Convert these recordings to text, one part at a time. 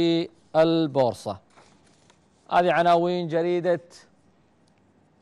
في البورصة هذه عناوين جريدة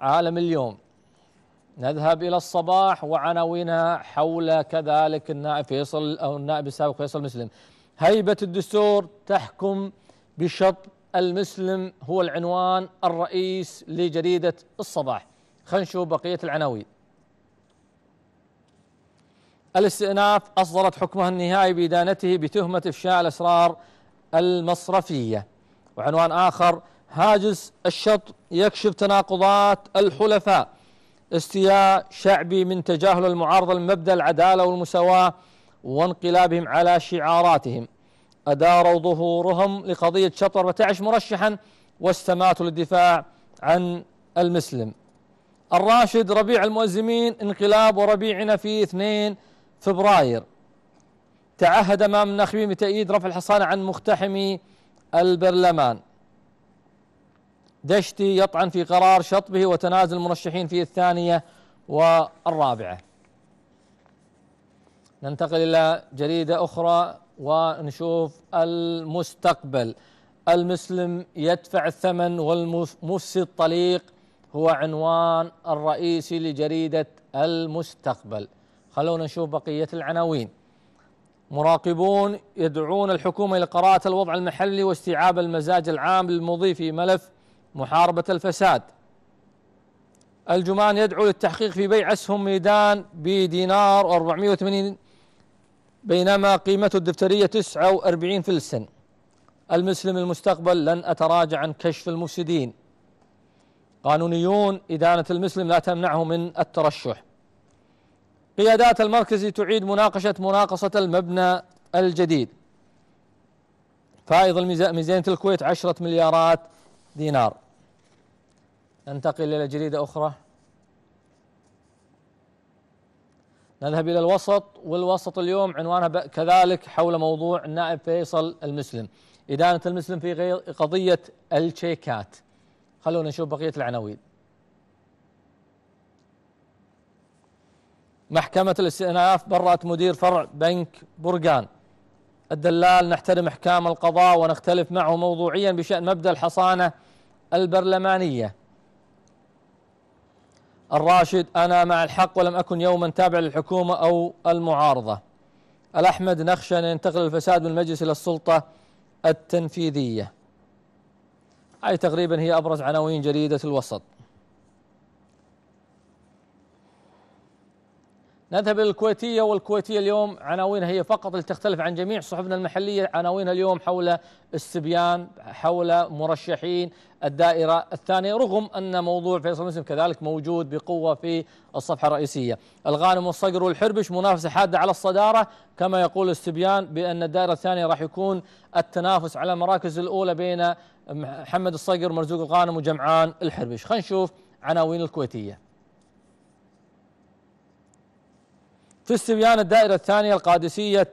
عالم اليوم نذهب إلى الصباح وعناوينها حول كذلك النائب فيصل أو النائب السابق فيصل مسلم هيبة الدستور تحكم بشط المسلم هو العنوان الرئيس لجريدة الصباح خلينا نشوف بقية العناوين الاستئناف أصدرت حكمها النهائي بإدانته بتهمة إفشاء الأسرار المصرفية وعنوان آخر هاجس الشط يكشف تناقضات الحلفاء استياء شعبي من تجاهل المعارضة لمبدأ العدالة والمساواة وانقلابهم على شعاراتهم أداروا ظهورهم لقضية شط 14 مرشحا واستماتوا للدفاع عن المسلم الراشد ربيع المؤزمين انقلاب وربيعنا في 2 فبراير تعهد أمام الناخبين بتأييد رفع الحصانة عن مقتحمي البرلمان دشتي يطعن في قرار شطبه وتنازل المرشحين في الثانية والرابعة ننتقل إلى جريدة أخرى ونشوف المستقبل المسلم يدفع الثمن والمفسد طليق هو عنوان الرئيسي لجريدة المستقبل خلونا نشوف بقية العناوين مراقبون يدعون الحكومة إلى قراءة الوضع المحلي واستيعاب المزاج العام للمضي في ملف محاربة الفساد الجمان يدعو للتحقيق في بيع أسهم ميدان بدينار و480 بينما قيمته الدفترية 49 فلسا المسلم المستقبل لن أتراجع عن كشف المفسدين قانونيون إدانة المسلم لا تمنعه من الترشح قيادات المركز تعيد مناقشة مناقصة المبنى الجديد فائض ميزانية الكويت عشرة مليارات دينار ننتقل إلى جريدة أخرى نذهب إلى الوسط والوسط اليوم عنوانها كذلك حول موضوع النائب فيصل المسلم إدانة المسلم في قضية الشيكات خلونا نشوف بقية العناوين محكمة الاستئناف برأت مدير فرع بنك برقان الدلال نحترم احكام القضاء ونختلف معه موضوعيا بشان مبدا الحصانه البرلمانيه. الراشد انا مع الحق ولم اكن يوما تابع للحكومه او المعارضه. الاحمد نخشى ان ينتقل الفساد من المجلس الى السلطه التنفيذيه. هاي تقريبا هي ابرز عناوين جريده الوسط. نذهب الى الكويتيه والكويتية اليوم عناوينها هي فقط اللي تختلف عن جميع صحفنا المحلية عناوينها اليوم حول استبيان حول مرشحين الدائرة الثانية رغم أن موضوع فيصل مسلم كذلك موجود بقوة في الصفحة الرئيسية الغانم والصقر والحربش منافسة حادة على الصدارة كما يقول استبيان بأن الدائرة الثانية راح يكون التنافس على المراكز الأولى بين محمد الصقر مرزوق الغانم وجمعان الحربش خلينا نشوف عناوين الكويتية في استبيان الدائرة الثانية القادسية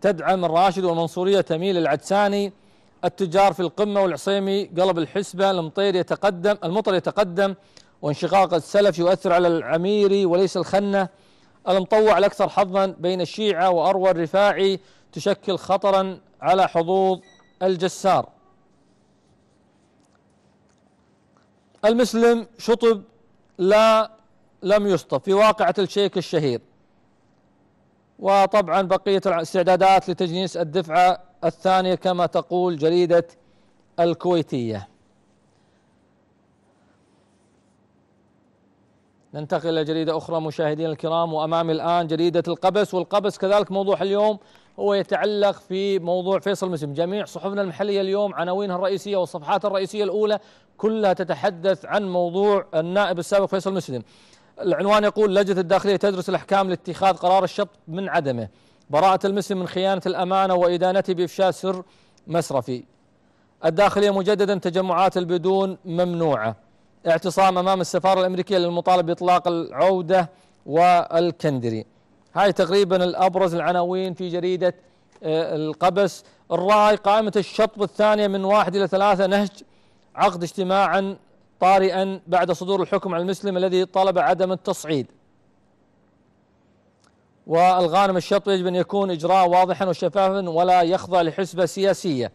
تدعم الراشد والمنصورية تميل العدساني التجار في القمة والعصيمي قلب الحسبة المطير يتقدم المطر يتقدم وانشقاق السلف يؤثر على العميري وليس الخنة المطوع الأكثر حظا بين الشيعة وأروى الرفاعي تشكل خطرا على حظوظ الجسار المسلم شطب لا لم يشطب في واقعة الشيك الشهير وطبعا بقية الاستعدادات لتجنيس الدفعة الثانية كما تقول جريدة الكويتية ننتقل إلى جريدة أخرى مشاهدينا الكرام وأمامي الآن جريدة القبس والقبس كذلك موضوع اليوم هو يتعلق في موضوع فيصل مسلم جميع صحفنا المحلية اليوم عناوينها الرئيسية والصفحات الرئيسية الأولى كلها تتحدث عن موضوع النائب السابق فيصل مسلم العنوان يقول لجنة الداخلية تدرس الأحكام لاتخاذ قرار الشط من عدمه براءة المسلم من خيانة الأمانة وإدانته بإفشاء سر مصرفي الداخلية مجددا تجمعات البدون ممنوعة اعتصام أمام السفارة الأمريكية للمطالب بإطلاق العودة والكندري هاي تقريبا الأبرز العناوين في جريدة آه، القبس الرأي قائمة الشطب الثانية من واحد إلى ثلاثة نهج عقد اجتماعا طارئا بعد صدور الحكم على المسلم الذي طلب عدم التصعيد والغانم الشطوي يجب أن يكون إجراء واضحا وشفافا ولا يخضع لحسبة سياسية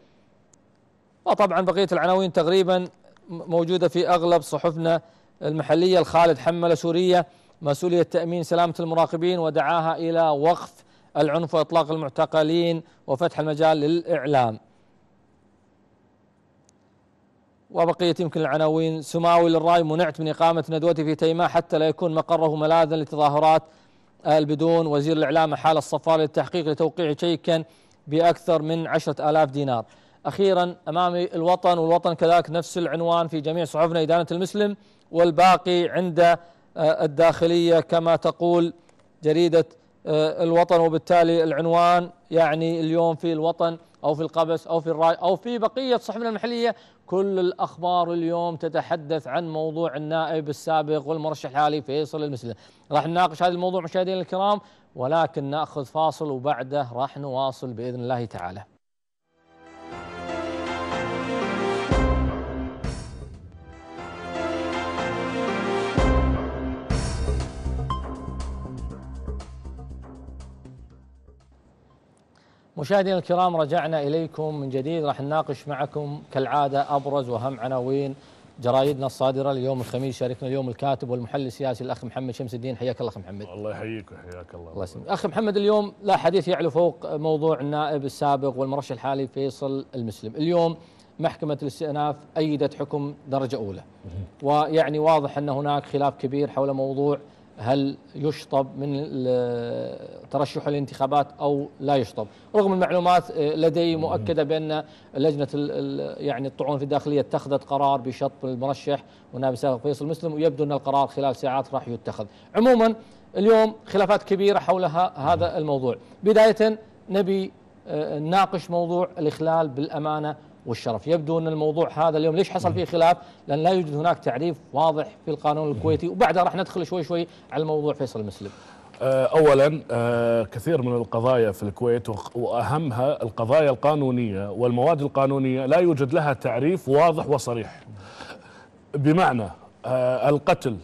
وطبعا بقية العناوين تقريبا موجودة في أغلب صحفنا المحلية الخالد حمل سورية مسؤولية تأمين سلامة المراقبين ودعاها إلى وقف العنف وإطلاق المعتقلين وفتح المجال للإعلام وبقية يمكن العناوين سماوي للراي منعت من إقامة ندوتي في تيماء حتى لا يكون مقره ملاذا لتظاهرات البدون وزير الإعلام حال الصفار للتحقيق لتوقيع شيكا بأكثر من عشرة آلاف دينار أخيرا أمامي الوطن والوطن كذلك نفس العنوان في جميع صحفنا إدانة المسلم والباقي عند آه، الداخلية كما تقول جريدة آه، الوطن وبالتالي العنوان يعني اليوم في الوطن أو في القبس أو في الراي أو في بقية صحفنا المحلية كل الاخبار اليوم تتحدث عن موضوع النائب السابق والمرشح الحالي فيصل المسلم راح نناقش هذا الموضوع مشاهدينا الكرام ولكن ناخذ فاصل وبعده راح نواصل باذن الله تعالى مشاهدينا الكرام رجعنا اليكم من جديد راح نناقش معكم كالعاده ابرز واهم عناوين جرايدنا الصادره اليوم الخميس شاركنا اليوم الكاتب والمحلل السياسي الاخ محمد شمس الدين حياك الله اخ محمد الله يحييك وحياك الله الله يسلمك اخ محمد اليوم لا حديث يعلو فوق موضوع النائب السابق والمرشح الحالي فيصل المسلم اليوم محكمة الاستئناف أيدت حكم درجة أولى ويعني واضح أن هناك خلاف كبير حول موضوع هل يشطب من ترشحه للانتخابات او لا يشطب، رغم المعلومات آه، لدي مؤكده بان لجنه يعني الطعون في الداخليه اتخذت قرار بشطب المرشح ونائب فيصل مسلم ويبدو ان القرار خلال ساعات راح يتخذ. عموما اليوم خلافات كبيره حول هذا الموضوع، بدايه نبي آه، نناقش موضوع الاخلال بالامانه والشرف يبدو أن الموضوع هذا اليوم ليش حصل فيه خلاف لأن لا يوجد هناك تعريف واضح في القانون الكويتي وبعدها راح ندخل شوي شوي على الموضوع فيصل مسلم آه، اولا آه، كثير من القضايا في الكويت واهمها القضايا القانونيه والمواد القانونيه لا يوجد لها تعريف واضح وصريح بمعنى آه، القتل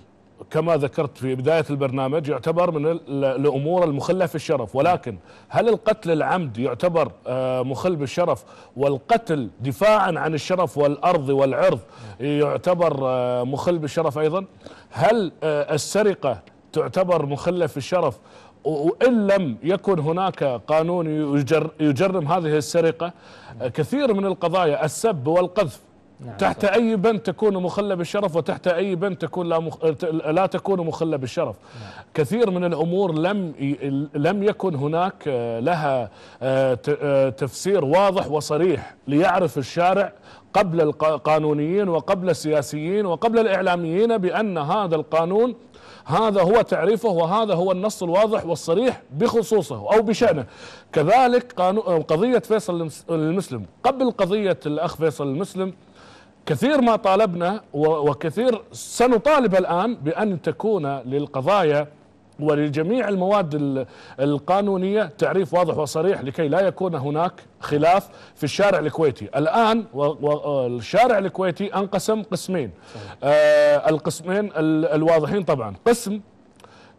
كما ذكرت في بداية البرنامج يعتبر من الأمور المخلة في الشرف ولكن هل القتل العمد يعتبر آه، مخل بالشرف والقتل دفاعا عن الشرف والأرض والعرض يعتبر آه، مخل بالشرف أيضا هل آه، السرقة تعتبر مخلة في الشرف وإن لم يكن هناك قانون يجر يجرم هذه السرقة كثير من القضايا السب والقذف نعم تحت أي بند تكون مخلى بالشرف وتحت أي بند تكون لا, مخ... لا تكون مخلى بالشرف نعم. كثير من الأمور لم لم يكن هناك آه، لها آه، آه، تفسير واضح وصريح ليعرف الشارع قبل القانونيين وقبل السياسيين وقبل الإعلاميين بأن هذا القانون هذا هو تعريفه وهذا هو النص الواضح والصريح بخصوصه أو بشأنه كذلك قضية فيصل المسلم قبل قضية الأخ فيصل المسلم كثير ما طالبنا وكثير سنطالب الآن بأن تكون للقضايا ولجميع المواد القانونية تعريف واضح وصريح لكي لا يكون هناك خلاف في الشارع الكويتي الآن الشارع الكويتي أنقسم قسمين آه القسمين الواضحين طبعا قسم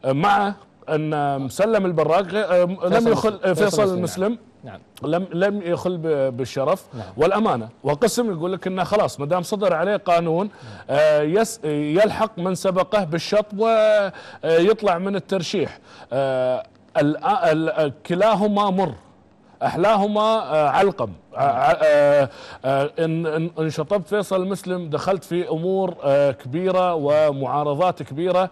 آه، مع أن مسلم البراق آه، لم يخل فيصل المسلم نعم. نعم لم لم يخل بالشرف نعم. والامانه وقسم يقول لك انه خلاص ما دام صدر عليه قانون نعم. آه يس يلحق من سبقه بالشط ويطلع آه، من الترشيح آه كلاهما مر احلاهما آه علقم آه، آه، آه، ان ان شطبت فيصل مسلم دخلت في امور كبيره ومعارضات كبيره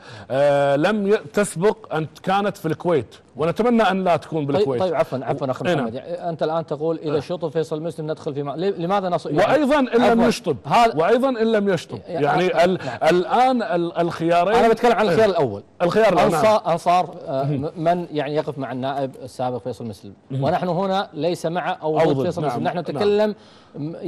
لم تسبق ان كانت في الكويت ونتمنى ان لا تكون طيب، بالكويت طيب عفوا عفوا اخ محمد نعم. يعني انت الان تقول اذا شطب فيصل مسلم ندخل في لماذا نص يعني وايضا ان لم يشطب وايضا ان لم يشطب يعني ال... نعم. الان الخيارين انا بتكلم عن الخيار الاول الخيار الاول نعم. انصار, أنصار من يعني يقف مع النائب السابق فيصل مسلم ونحن هنا ليس مع او ضد فيصل مسلم نحن نحن نعم. نتكلم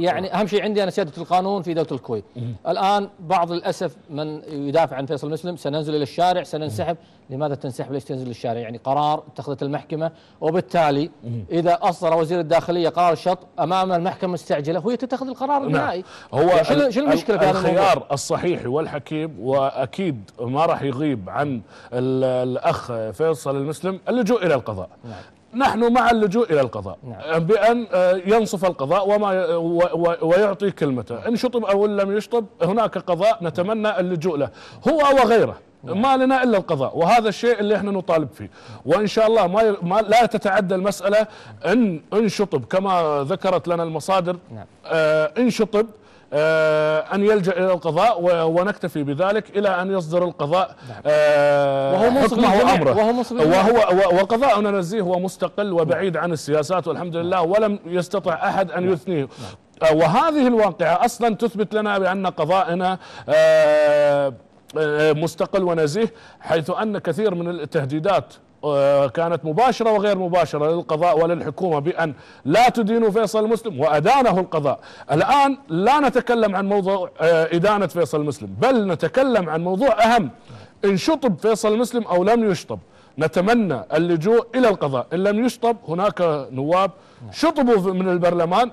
يعني نعم. اهم شيء عندي انا سياده القانون في دوله الكويت الان بعض للاسف من يدافع عن فيصل مسلم سننزل الى الشارع سننسحب لماذا تنسحب ليش تنزل للشارع يعني قرار اتخذته المحكمه وبالتالي اذا اصدر وزير الداخليه قرار شط امام المحكمه مستعجله وهي تتخذ القرار نعم. النهائي هو شنو المشكله في هذا الخيار الصحيح والحكيم واكيد ما راح يغيب عن الاخ فيصل المسلم اللجوء الى القضاء نحن مع اللجوء إلى القضاء نعم. أه، بأن أه، ينصف القضاء وما أه، ويعطي كلمته نعم. إن شطب أو لم يشطب هناك قضاء نتمنى اللجوء له هو وغيره نعم. ما لنا الا القضاء وهذا الشيء اللي احنا نطالب فيه وان شاء الله ما, ي... ما لا تتعدى المساله ان انشطب كما ذكرت لنا المصادر نعم. آه انشطب آه، أن يلجأ إلى القضاء ونكتفي بذلك إلى أن يصدر القضاء نعم. آه، وهو حكمه أمره وهو, وهو وقضاءنا ننزيه هو مستقل وبعيد عن السياسات والحمد نعم. لله ولم يستطع أحد أن نعم. يثنيه آه، وهذه الواقعة أصلا تثبت لنا بأن قضاءنا مستقل ونزيه حيث أن كثير من التهديدات آه، كانت مباشرة وغير مباشرة للقضاء وللحكومة بأن لا تدينوا فيصل المسلم وأدانه القضاء الآن لا نتكلم عن موضوع آه، إدانة فيصل المسلم بل نتكلم عن موضوع أهم إن شطب فيصل المسلم أو لم يشطب نتمنى اللجوء إلى القضاء إن لم يشطب هناك نواب شطبوا من البرلمان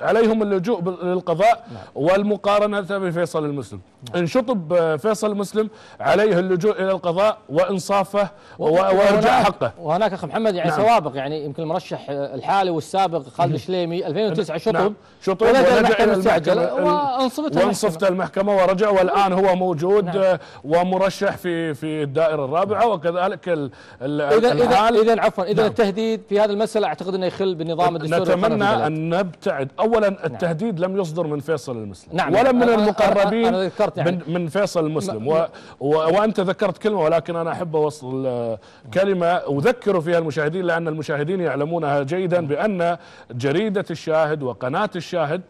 عليهم اللجوء للقضاء نعم. والمقارنة بفيصل المسلم نعم. إن شطب آه، فيصل المسلم عليه اللجوء إلى القضاء وإنصافه وإرجاع حقه وهناك أخ محمد يعني نعم. سوابق يعني يمكن المرشح آه، الحالي والسابق خالد نعم. الشليمي 2009 شطب نعم. شطب ولجأ إلى المحكمة وانصفته وانصفته المحكمة ورجع والآن هو موجود نعم. آه، ومرشح في في الدائرة الرابعة نعم. وكذلك ال ال إذا إذا إذا عفوا إذا نعم. التهديد في هذه المسألة أعتقد أنه يخل بالنظام الدستوري نتمنى أن نبتعد اولا نعم. التهديد نعم. لم يصدر من فيصل المسلم نعم. ولا من المقربين أنا ذكرت يعني من, من فيصل المسلم و و وانت ذكرت كلمه ولكن انا احب اوصل كلمه اذكر فيها المشاهدين لان المشاهدين يعلمونها جيدا بان جريده الشاهد وقناه الشاهد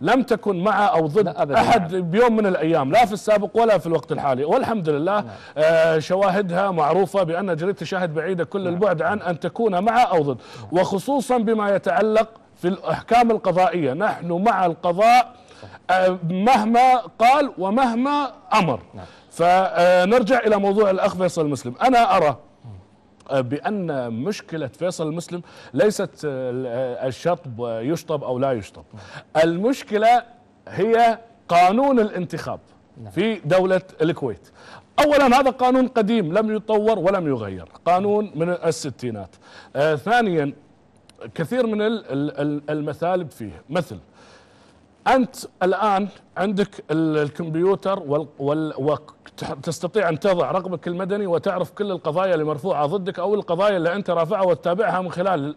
لم تكن مع او ضد احد نعم. بيوم من الايام لا في السابق ولا في الوقت الحالي والحمد لله نعم. آه شواهدها معروفه بان جريده الشاهد بعيده كل نعم. البعد عن ان تكون مع او ضد وخصوصا بما يتعلق في الأحكام القضائية نحن مع القضاء آه، مهما قال ومهما أمر نعم. فنرجع إلى موضوع الأخ فيصل المسلم أنا أرى آه، بأن مشكلة فيصل المسلم ليست آه، الشطب يشطب أو لا يشطب المشكلة هي قانون الانتخاب نعم. في دولة الكويت اولا هذا قانون قديم لم يطور ولم يغير قانون من الستينات آه ثانيا كثير من المثالب فيه مثل انت الان عندك الكمبيوتر وتستطيع ان تضع رقمك المدني وتعرف كل القضايا اللي مرفوعه ضدك او القضايا اللي انت رافعها وتتابعها من خلال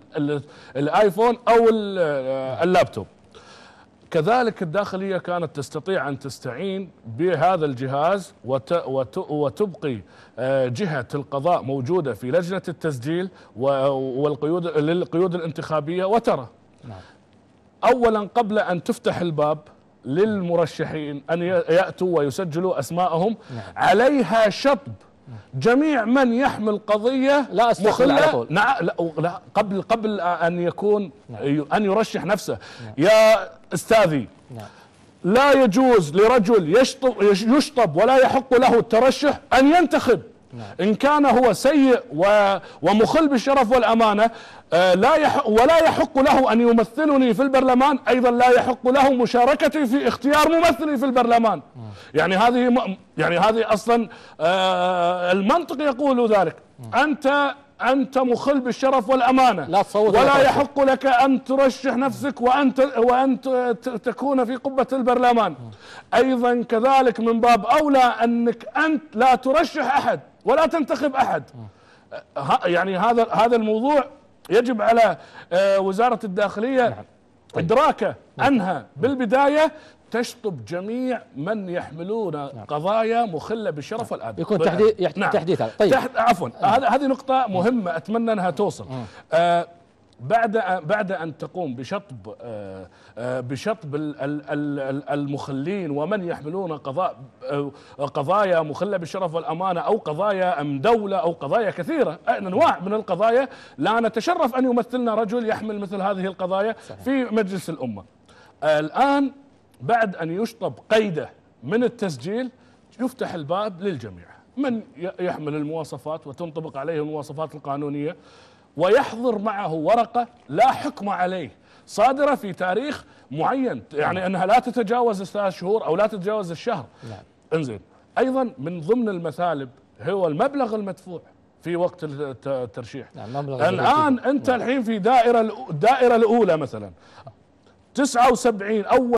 الايفون او آه، اللابتوب كذلك الداخلية كانت تستطيع أن تستعين بهذا الجهاز وتبقي آه، جهة القضاء موجودة في لجنة التسجيل والقيود للقيود الانتخابية وترى نعم. أولا قبل أن تفتح الباب للمرشحين أن يأتوا ويسجلوا أسماءهم نعم. عليها شطب جميع من يحمل قضية لا مخلة على طول. نع... لا... لا قبل قبل أن يكون نعم. أن يرشح نفسه نعم. يا أستاذي نعم. لا يجوز لرجل يشطب, يشطب ولا يحق له الترشح أن ينتخب نعم. إن كان هو سيء ومخل بالشرف والأمانة آه، لا يحق ولا يحق له أن يمثلني في البرلمان أيضا لا يحق له مشاركتي في اختيار ممثلي في البرلمان نعم. يعني هذه يعني هذه أصلا آه، المنطق يقول ذلك نعم. أنت أنت مخل بالشرف والأمانة لا تصوت ولا يحق لك أن ترشح نفسك وأنت وانت تكون في قبة البرلمان نعم. أيضا كذلك من باب أولى أنك أنت لا ترشح أحد ولا تنتخب احد يعني هذا هذا الموضوع يجب على آه، وزاره الداخليه نعم. طيب. ادراكه نعم. انها بالبدايه تشطب جميع من يحملون نعم. قضايا مخله بشرف نعم. يكون تحديث طيب. نعم. تحديث طيب تحت عفوا هذه نقطه مهمه اتمنى انها توصل نعم. آه بعد بعد ان تقوم بشطب آه، آه، بشطب المخلين ومن يحملون قضاء آه، قضايا مخله بالشرف والامانه او قضايا ام دوله او قضايا كثيره انواع من القضايا لا نتشرف ان يمثلنا رجل يحمل مثل هذه القضايا في مجلس الامه. الان بعد ان يشطب قيده من التسجيل يفتح الباب للجميع من يحمل المواصفات وتنطبق عليه المواصفات القانونيه ويحضر معه ورقة لا حكم عليه صادرة في تاريخ معين يعني أنها لا تتجاوز الثلاث شهور أو لا تتجاوز الشهر نعم. انزين أيضا من ضمن المثالب هو المبلغ المدفوع في وقت الترشيح نعم الآن أنت الحين في دائرة الدائرة الأولى مثلا 79 أول